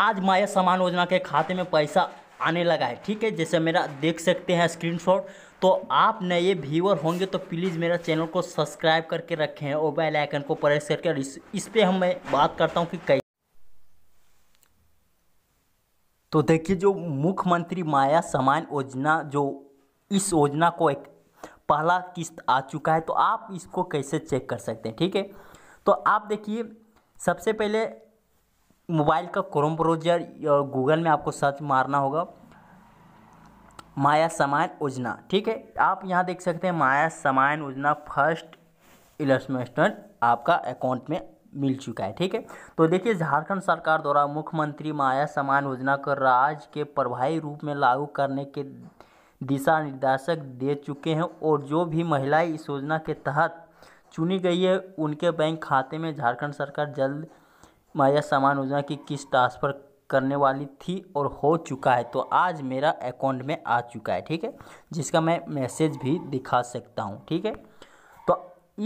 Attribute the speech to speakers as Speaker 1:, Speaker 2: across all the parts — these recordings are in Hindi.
Speaker 1: आज माया समान योजना के खाते में पैसा आने लगा है ठीक है जैसे मेरा देख सकते हैं स्क्रीनशॉट तो आप नए व्यूअर होंगे तो प्लीज़ मेरा चैनल को सब्सक्राइब करके रखें और बेल आइकन को प्रेस करके इस, इस पर हम मैं बात करता हूँ कि कई तो देखिए जो मुख्यमंत्री माया समान योजना जो इस योजना को एक पहला किस्त आ चुका है तो आप इसको कैसे चेक कर सकते हैं ठीक है तो आप देखिए सबसे पहले मोबाइल का क्रोम ब्राउजर और गूगल में आपको सर्च मारना होगा माया समायन योजना ठीक है आप यहाँ देख सकते हैं माया समायन योजना फर्स्ट इलेक्शन आपका अकाउंट में मिल चुका है ठीक है तो देखिए झारखंड सरकार द्वारा मुख्यमंत्री माया समान योजना को राज्य के प्रभावी रूप में लागू करने के दिशा निर्देशक दे चुके हैं और जो भी महिलाएं इस योजना के तहत चुनी गई है उनके बैंक खाते में झारखंड सरकार जल्द माया सामान योजना की किस्त ट्रांसफर करने वाली थी और हो चुका है तो आज मेरा अकाउंट में आ चुका है ठीक है जिसका मैं मैसेज भी दिखा सकता हूँ ठीक है तो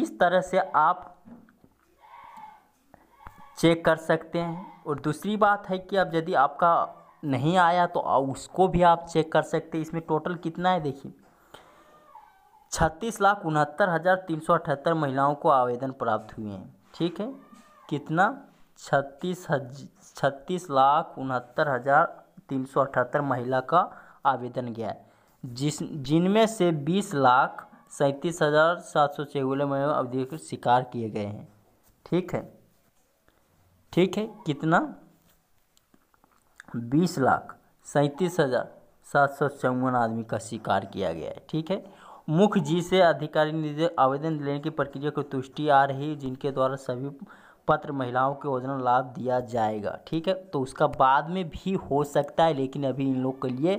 Speaker 1: इस तरह से आप चेक कर सकते हैं और दूसरी बात है कि अब यदि आपका नहीं आया तो उसको भी आप चेक कर सकते हैं इसमें टोटल कितना है देखिए छत्तीस लाख उनहत्तर हज़ार तीन सौ अठहत्तर महिलाओं को आवेदन प्राप्त हुए हैं ठीक है कितना छत्तीस हज छत्तीस लाख उनहत्तर हज़ार तीन सौ अठहत्तर महिला का आवेदन गया है जिस जिनमें से बीस लाख सैंतीस हज़ार सात सौ छियानवे महिला अवधि के शिकार किए गए हैं ठीक है ठीक है कितना बीस लाख सैंतीस हज़ार सात सौ चौवन आदमी का शिकार किया गया है ठीक है मुख्य जी से अधिकारी निर्देश आवेदन लेने की प्रक्रिया को तुष्टि आ रही है जिनके द्वारा सभी पत्र महिलाओं को योजना लाभ दिया जाएगा ठीक है तो उसका बाद में भी हो सकता है लेकिन अभी इन लोग के लिए